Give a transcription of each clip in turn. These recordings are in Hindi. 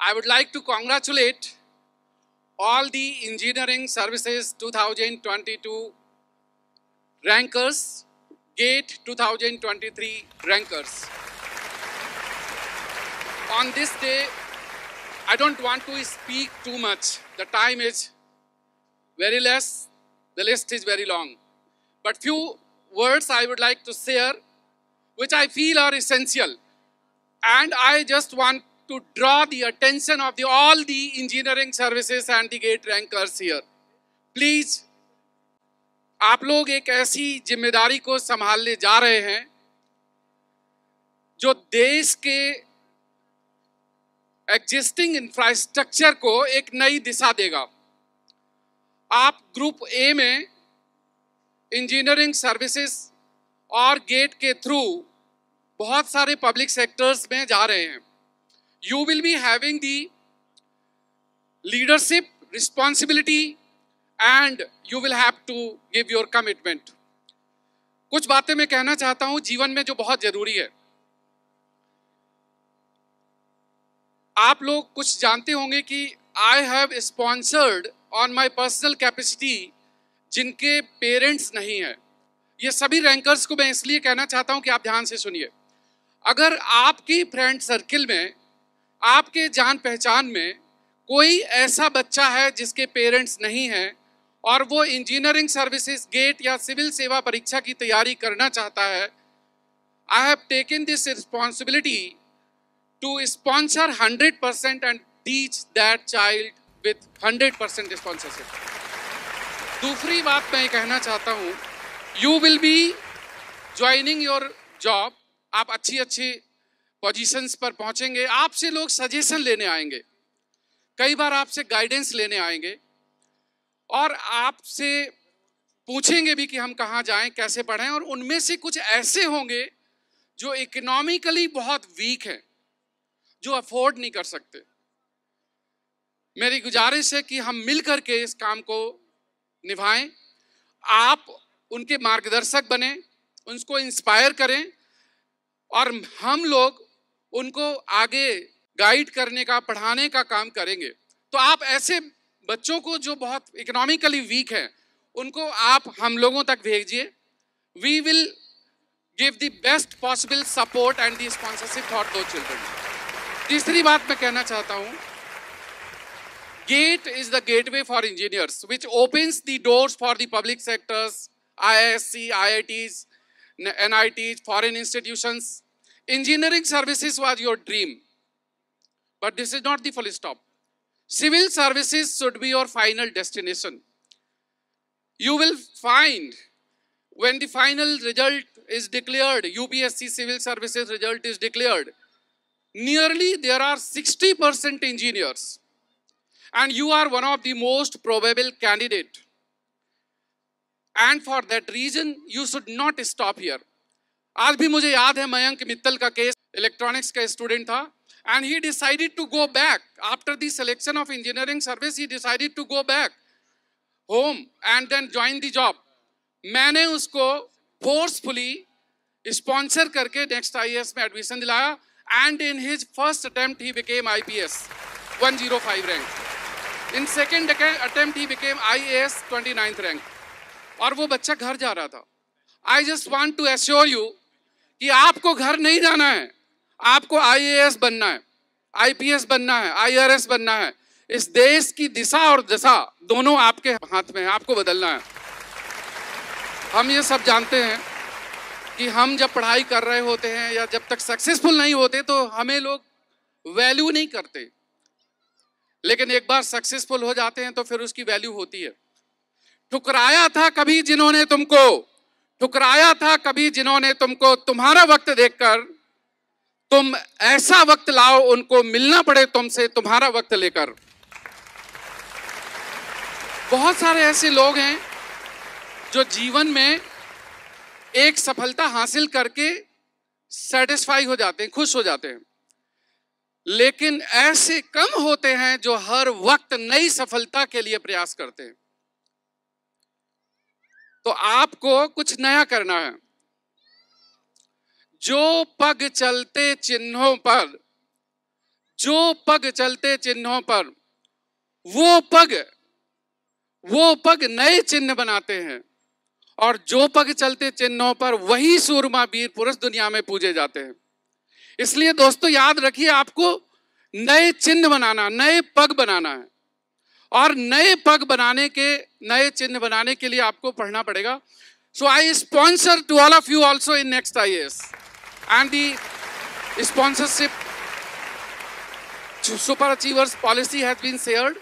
I would like to congratulate all the Engineering Services 2022 rankers, GATE 2023 rankers. On this day, I don't want to speak too much. The time is very less, the list is very long. But few words I would like to share, which I feel are essential. And I just want to draw the attention of the, all the engineering services and the gate rankers here. Please, आप लोग एक ऐसी जिम्मेदारी को संभालने जा रहे हैं जो देश के एग्जिस्टिंग इंफ्रास्ट्रक्चर को एक नई दिशा देगा आप ग्रुप ए में इंजीनियरिंग सर्विसेज और गेट के थ्रू बहुत सारे पब्लिक सेक्टर्स में जा रहे हैं you will be having the leadership responsibility and you will have to give your commitment कुछ बातें मैं कहना चाहता हूं जीवन में जो बहुत जरूरी है आप लोग कुछ जानते होंगे कि I have sponsored on my personal capacity जिनके पेरेंट्स नहीं है ये सभी रैंकर्स को मैं इसलिए कहना चाहता हूं कि आप ध्यान से सुनिए अगर आपकी फ्रेंड सर्किल में आपके जान पहचान में कोई ऐसा बच्चा है जिसके पेरेंट्स नहीं हैं और वो इंजीनियरिंग सर्विसेज गेट या सिविल सेवा परीक्षा की तैयारी करना चाहता है I have taken this responsibility to sponsor hundred percent and teach that child with hundred percent sponsorship दूसरी बात मैं कहना चाहता हूँ you will be joining your job आप अच्छी अच्छी पोजीशंस पर पहुंचेंगे आपसे लोग सजेशन लेने आएंगे कई बार आपसे गाइडेंस लेने आएंगे और आपसे पूछेंगे भी कि हम कहाँ जाएं कैसे पढ़ें और उनमें से कुछ ऐसे होंगे जो इकोनॉमिकली बहुत वीक हैं जो अफोर्ड नहीं कर सकते मेरी गुजारिश है कि हम मिल करके इस काम को निभाएं आप उनके मार्गदर्शक बने उनको इंस्पायर करें और हम लोग उनको आगे गाइड करने का पढ़ाने का काम करेंगे तो आप ऐसे बच्चों को जो बहुत इकोनॉमिकली वीक हैं उनको आप हम लोगों तक भेजिए we will give the best possible support and the sponsorship for दो चिल्ड्रन तीसरी बात मैं कहना चाहता हूँ GATE GATE is the way for engineers which open the doors for the public sectors I S C I I Ts N I Ts foreign institutions Engineering services was your dream. But this is not the full stop. Civil services should be your final destination. You will find when the final result is declared, UPSC civil services result is declared, nearly there are 60% engineers. And you are one of the most probable candidate. And for that reason, you should not stop here. आज भी मुझे याद है मयंक मित्तल का केस इलेक्ट्रॉनिक्स का स्टूडेंट था and he decided to go back after the selection of engineering service he decided to go back home and then join the job मैंने उसको फोर्सफुली स्पॉन्सर करके नेक्स्ट आई में एडमिशन दिलाया and in his first attempt he became I P S one zero five rank in second attempt he became I A S twenty ninth rank और वो बच्चा घर जा रहा था I just want to assure you कि आपको घर नहीं जाना है आपको आईएएस बनना है आईपीएस बनना है आईआरएस बनना है इस देश की दिशा और दशा दोनों आपके हाथ में है आपको बदलना है हम ये सब जानते हैं कि हम जब पढ़ाई कर रहे होते हैं या जब तक सक्सेसफुल नहीं होते तो हमें लोग वैल्यू नहीं करते लेकिन एक बार सक्सेसफुल हो जाते हैं तो फिर उसकी वैल्यू होती है ठुकराया था कभी जिन्होंने तुमको ठुकराया था कभी जिन्होंने तुमको तुम्हारा वक्त देखकर तुम ऐसा वक्त लाओ उनको मिलना पड़े तुमसे तुम्हारा वक्त लेकर बहुत सारे ऐसे लोग हैं जो जीवन में एक सफलता हासिल करके सेटिस्फाई हो जाते हैं खुश हो जाते हैं लेकिन ऐसे कम होते हैं जो हर वक्त नई सफलता के लिए प्रयास करते हैं तो आपको कुछ नया करना है जो पग चलते चिन्हों पर जो पग चलते चिन्हों पर वो पग वो पग नए चिन्ह बनाते हैं और जो पग चलते चिन्हों पर वही सूरमा वीर पुरुष दुनिया में पूजे जाते हैं इसलिए दोस्तों याद रखिए आपको नए चिन्ह बनाना नए पग बनाना है और नए पग बनाने के नए चिन्ह बनाने के लिए आपको पढ़ना पड़ेगा so I sponsor to all of you also in next I S and the sponsorship super achievers policy has been shared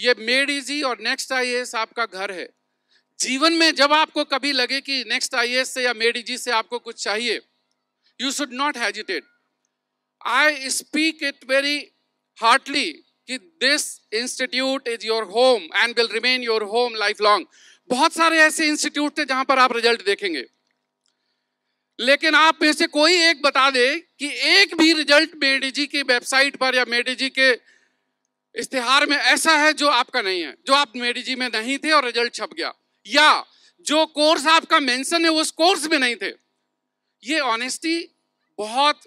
ये मेड इजी और नेक्स्ट आई आपका घर है जीवन में जब आपको कभी लगे कि नेक्स्ट आई से या मेड इजी से आपको कुछ चाहिए you should not hesitate I speak it very heartily कि this institute is your home and will remain your home life long बहुत सारे ऐसे इंस्टीट्यूट थे जहां पर आप रिजल्ट देखेंगे लेकिन आप में से कोई एक बता दे कि एक भी रिजल्ट मेडिजी की वेबसाइट पर या मेडिजी के इश्तेहार में ऐसा है जो आपका नहीं है जो आप मेडिजी में नहीं थे और रिजल्ट छप गया या जो कोर्स आपका मेंशन है उस कोर्स में नहीं थे ये ऑनेस्टी बहुत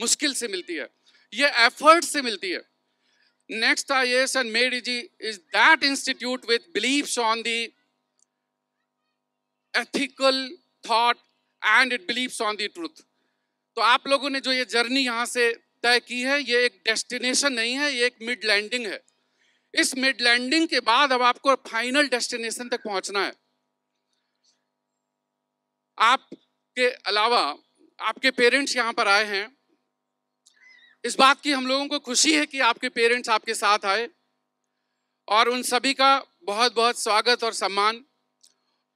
मुश्किल से मिलती है ये एफर्ट से मिलती है Next IAS and Mediji is that institute with beliefs on the ethical thought and it believes on the truth. तो आप लोगों ने जो ये जर्नी यहाँ से तय की है ये एक डेस्टिनेशन नहीं है ये एक मिड लैंडिंग है इस मिड लैंडिंग के बाद अब आपको फाइनल डेस्टिनेशन तक पहुंचना है आपके अलावा आपके पेरेंट्स यहाँ पर आए हैं इस बात की हम लोगों को खुशी है कि आपके पेरेंट्स आपके साथ आए और उन सभी का बहुत बहुत स्वागत और सम्मान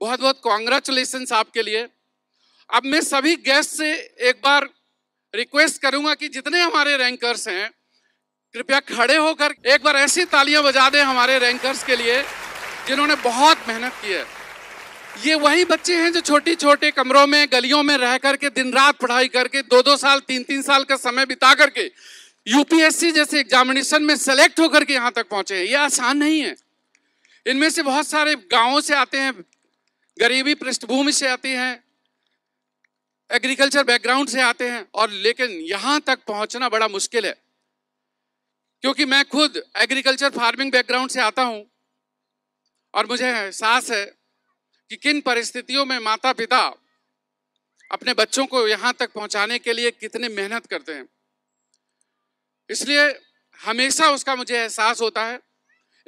बहुत बहुत कॉन्ग्रेचुलेसन्स आपके लिए अब मैं सभी गेस्ट से एक बार रिक्वेस्ट करूंगा कि जितने हमारे रैंकर्स हैं कृपया खड़े होकर एक बार ऐसी तालियां बजा दें हमारे रैंकर्स के लिए जिन्होंने बहुत मेहनत की है ये वही बच्चे हैं जो छोटे छोटे कमरों में गलियों में रह करके दिन रात पढ़ाई करके दो दो साल तीन तीन साल का समय बिता करके यूपीएससी जैसे एग्जामिनेशन में सेलेक्ट होकर के यहाँ तक पहुंचे हैं ये आसान नहीं है इनमें से बहुत सारे गांवों से आते हैं गरीबी पृष्ठभूमि से आते हैं एग्रीकल्चर बैकग्राउंड से आते हैं और लेकिन यहाँ तक पहुँचना बड़ा मुश्किल है क्योंकि मैं खुद एग्रीकल्चर फार्मिंग बैकग्राउंड से आता हूँ और मुझे एहसास है कि किन परिस्थितियों में माता पिता अपने बच्चों को यहाँ तक पहुँचाने के लिए कितने मेहनत करते हैं इसलिए हमेशा उसका मुझे एहसास होता है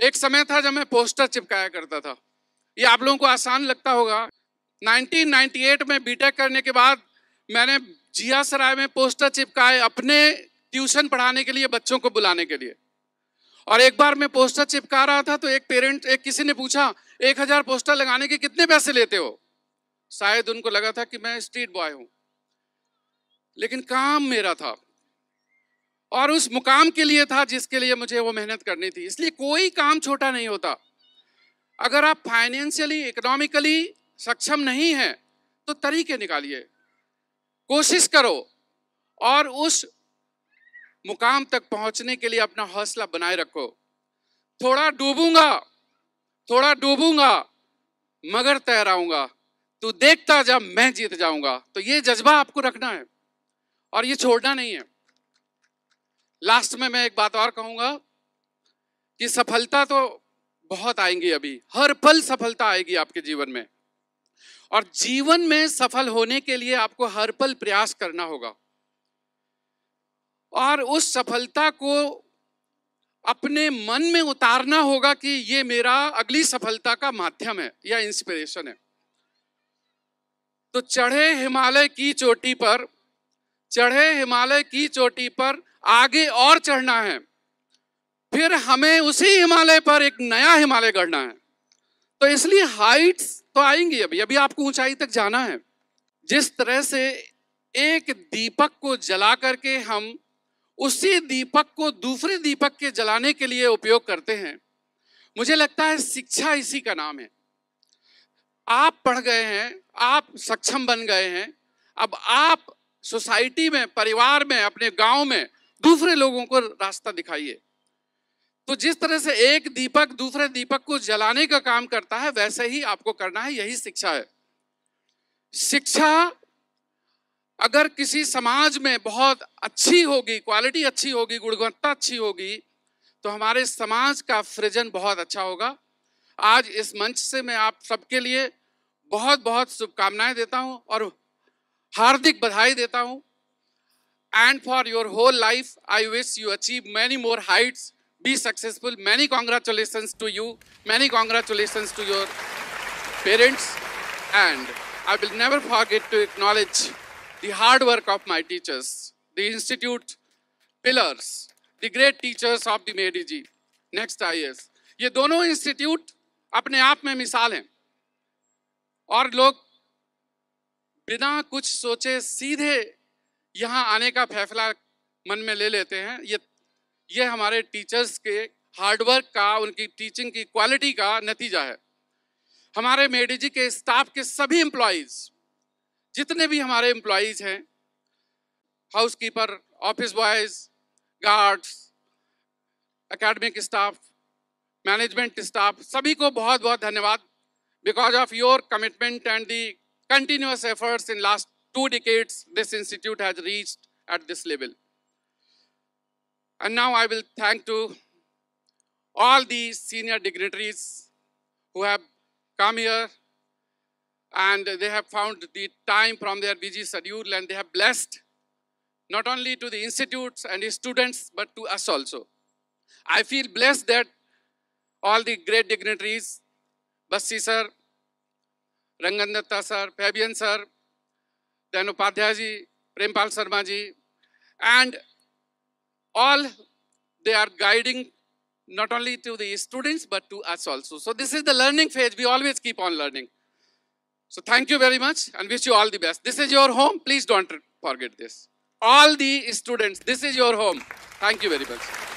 एक समय था जब मैं पोस्टर चिपकाया करता था ये आप लोगों को आसान लगता होगा 1998 में बीटेक करने के बाद मैंने जिया सराय में पोस्टर चिपकाए अपने ट्यूशन पढ़ाने के लिए बच्चों को बुलाने के लिए और एक बार मैं पोस्टर चिपका रहा था तो एक पेरेंट एक किसी ने पूछा एक हजार पोस्टर लगाने के कितने पैसे लेते हो शायद उनको लगा था कि मैं स्ट्रीट बॉय हूं लेकिन काम मेरा था और उस मुकाम के लिए था जिसके लिए मुझे वो मेहनत करनी थी इसलिए कोई काम छोटा नहीं होता अगर आप फाइनेंशियली इकोनॉमिकली सक्षम नहीं है तो तरीके निकालिए कोशिश करो और उस मुकाम तक पहुंचने के लिए अपना हौसला बनाए रखो थोड़ा डूबूंगा थोड़ा डूबूंगा मगर तैराऊंगा तू देखता जा मैं जीत जाऊंगा तो ये जज्बा आपको रखना है और ये छोड़ना नहीं है लास्ट में मैं एक बात और कहूंगा कि सफलता तो बहुत आएंगी अभी हर पल सफलता आएगी आपके जीवन में और जीवन में सफल होने के लिए आपको हर पल प्रयास करना होगा और उस सफलता को अपने मन में उतारना होगा कि ये मेरा अगली सफलता का माध्यम है या इंस्पिरेशन है तो चढ़े हिमालय की चोटी पर चढ़े हिमालय की चोटी पर आगे और चढ़ना है फिर हमें उसी हिमालय पर एक नया हिमालय गढ़ना है तो इसलिए हाइट्स तो आएंगी अभी अभी आपको ऊंचाई तक जाना है जिस तरह से एक दीपक को जला करके हम उसी दीपक को दूसरे दीपक के जलाने के लिए उपयोग करते हैं मुझे लगता है शिक्षा इसी का नाम है आप पढ़ गए हैं आप सक्षम बन गए हैं अब आप सोसाइटी में परिवार में अपने गांव में दूसरे लोगों को रास्ता दिखाइए तो जिस तरह से एक दीपक दूसरे दीपक को जलाने का काम करता है वैसे ही आपको करना है यही शिक्षा है शिक्षा अगर किसी समाज में बहुत अच्छी होगी क्वालिटी अच्छी होगी गुणवत्ता अच्छी होगी तो हमारे समाज का सृजन बहुत अच्छा होगा आज इस मंच से मैं आप सबके लिए बहुत बहुत शुभकामनाएं देता हूं और हार्दिक बधाई देता हूं and for your whole life I wish you achieve many more heights be successful many congratulation to you many congratulation to your parents and I will never forget to acknowledge the hard work of my teachers, the institute pillars, the great teachers of the Mehdi ji, next IAS. ये दोनों इंस्टीट्यूट अपने आप में मिसाल हैं और लोग बिना कुछ सोचे सीधे यहाँ आने का फैसला मन में ले लेते हैं ये ये हमारे टीचर्स के हार्डवर्क का उनकी टीचिंग की क्वालिटी का नतीजा है हमारे मेडी जी के स्टाफ के सभी एम्प्लॉज जितने भी हमारे एम्प्लॉज हैं housekeeper office boys guards academic staff management staff सभी को बहुत बहुत धन्यवाद because of your commitment and the continuous efforts in last two decades this institute has reach at this level and now I will thank to all the senior dignitaries who have come here and they have found the time from their busy schedule and they have blessed not only to the institutes and the students but to us also. I feel blessed that all the great dignitaries, Bassi sir, Rangandatta sir, Fabian sir, then Prempal Sarma and all they are guiding not only to the students but to us also. So this is the learning phase. We always keep on learning. So thank you very much and wish you all the best. This is your home. Please don't forget this. All the students, this is your home. Thank you very much.